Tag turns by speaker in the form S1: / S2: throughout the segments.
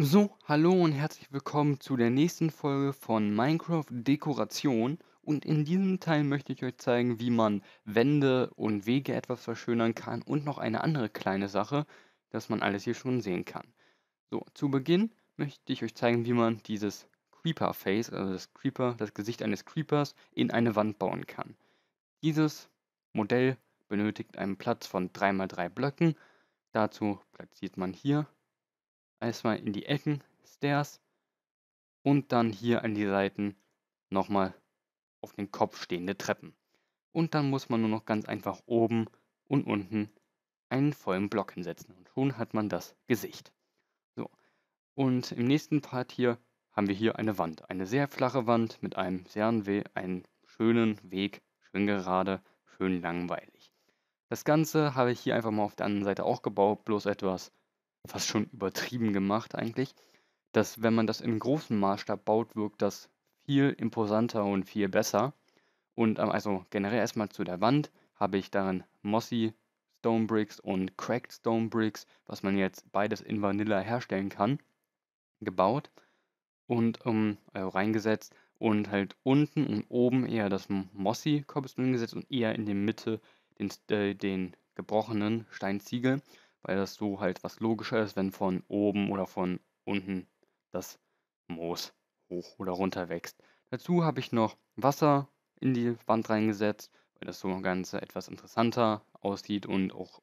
S1: So, hallo und herzlich willkommen zu der nächsten Folge von Minecraft Dekoration. Und in diesem Teil möchte ich euch zeigen, wie man Wände und Wege etwas verschönern kann und noch eine andere kleine Sache, dass man alles hier schon sehen kann. So, zu Beginn möchte ich euch zeigen, wie man dieses Creeper Face, also das Creeper, das Gesicht eines Creepers in eine Wand bauen kann. Dieses Modell benötigt einen Platz von 3x3 Blöcken. Dazu platziert man hier Erstmal in die Ecken, Stairs. Und dann hier an die Seiten nochmal auf den Kopf stehende Treppen. Und dann muss man nur noch ganz einfach oben und unten einen vollen Block hinsetzen. Und schon hat man das Gesicht. So. Und im nächsten Part hier haben wir hier eine Wand. Eine sehr flache Wand mit einem sehr einen schönen Weg, schön gerade, schön langweilig. Das Ganze habe ich hier einfach mal auf der anderen Seite auch gebaut, bloß etwas fast schon übertrieben gemacht eigentlich, dass wenn man das in großem Maßstab baut, wirkt das viel imposanter und viel besser. Und ähm, also generell erstmal zu der Wand habe ich darin Mossy Stone Bricks und Cracked Stone Bricks, was man jetzt beides in Vanilla herstellen kann, gebaut und ähm, also reingesetzt und halt unten und oben eher das Mossy Cobblestone gesetzt und eher in der Mitte den, äh, den gebrochenen Steinziegel weil das so halt was logischer ist, wenn von oben oder von unten das Moos hoch oder runter wächst. Dazu habe ich noch Wasser in die Wand reingesetzt, weil das so ein Ganze etwas interessanter aussieht und auch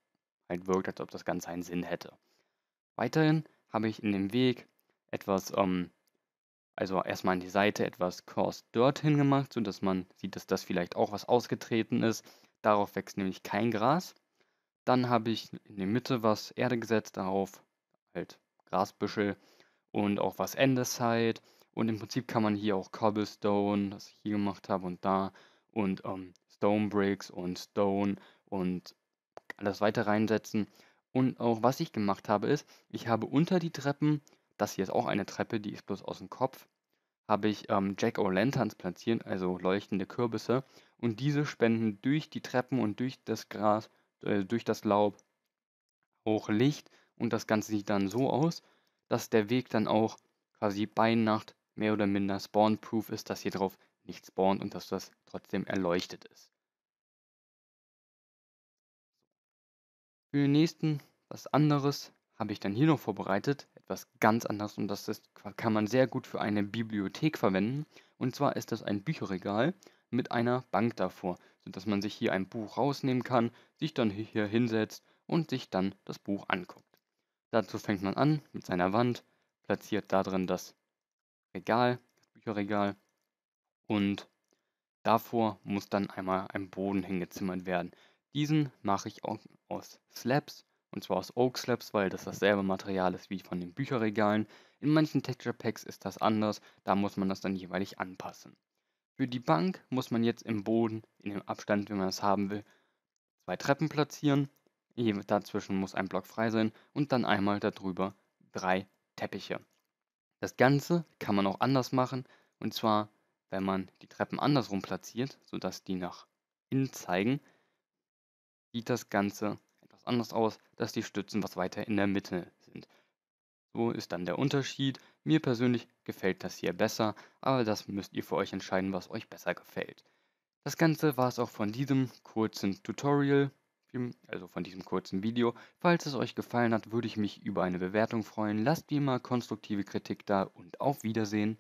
S1: halt wirkt, als ob das Ganze einen Sinn hätte. Weiterhin habe ich in dem Weg etwas, ähm, also erstmal an die Seite etwas Coarse Dirt hingemacht, sodass man sieht, dass das vielleicht auch was ausgetreten ist. Darauf wächst nämlich kein Gras. Dann habe ich in die Mitte was Erde gesetzt, darauf halt Grasbüschel und auch was Andesite. Und im Prinzip kann man hier auch Cobblestone, das ich hier gemacht habe und da, und ähm, Stone Bricks und Stone und alles weiter reinsetzen. Und auch was ich gemacht habe ist, ich habe unter die Treppen, das hier ist auch eine Treppe, die ist bloß aus dem Kopf, habe ich ähm, Jack-O-Lanterns platziert, also leuchtende Kürbisse. Und diese spenden durch die Treppen und durch das Gras äh, durch das Laub auch Licht und das Ganze sieht dann so aus, dass der Weg dann auch quasi bei Nacht mehr oder minder spawnproof ist, dass hier drauf nicht spawnt und dass das trotzdem erleuchtet ist. Für den nächsten was anderes habe ich dann hier noch vorbereitet, etwas ganz anderes und das ist, kann man sehr gut für eine Bibliothek verwenden. Und zwar ist das ein Bücherregal mit einer Bank davor dass man sich hier ein Buch rausnehmen kann, sich dann hier hinsetzt und sich dann das Buch anguckt. Dazu fängt man an mit seiner Wand, platziert da drin das Regal, das Bücherregal und davor muss dann einmal ein Boden hingezimmert werden. Diesen mache ich auch aus Slabs und zwar aus Oak Slabs, weil das dasselbe Material ist wie von den Bücherregalen. In manchen Texture Packs ist das anders, da muss man das dann jeweilig anpassen. Für die Bank muss man jetzt im Boden, in dem Abstand, wenn man es haben will, zwei Treppen platzieren. Dazwischen muss ein Block frei sein und dann einmal darüber drei Teppiche. Das Ganze kann man auch anders machen und zwar, wenn man die Treppen andersrum platziert, sodass die nach innen zeigen, sieht das Ganze etwas anders aus, dass die Stützen was weiter in der Mitte sind. So ist dann der Unterschied mir persönlich gefällt das hier besser, aber das müsst ihr für euch entscheiden, was euch besser gefällt. Das Ganze war es auch von diesem kurzen Tutorial, hm, also von diesem kurzen Video. Falls es euch gefallen hat, würde ich mich über eine Bewertung freuen. Lasst wie immer konstruktive Kritik da und auf Wiedersehen.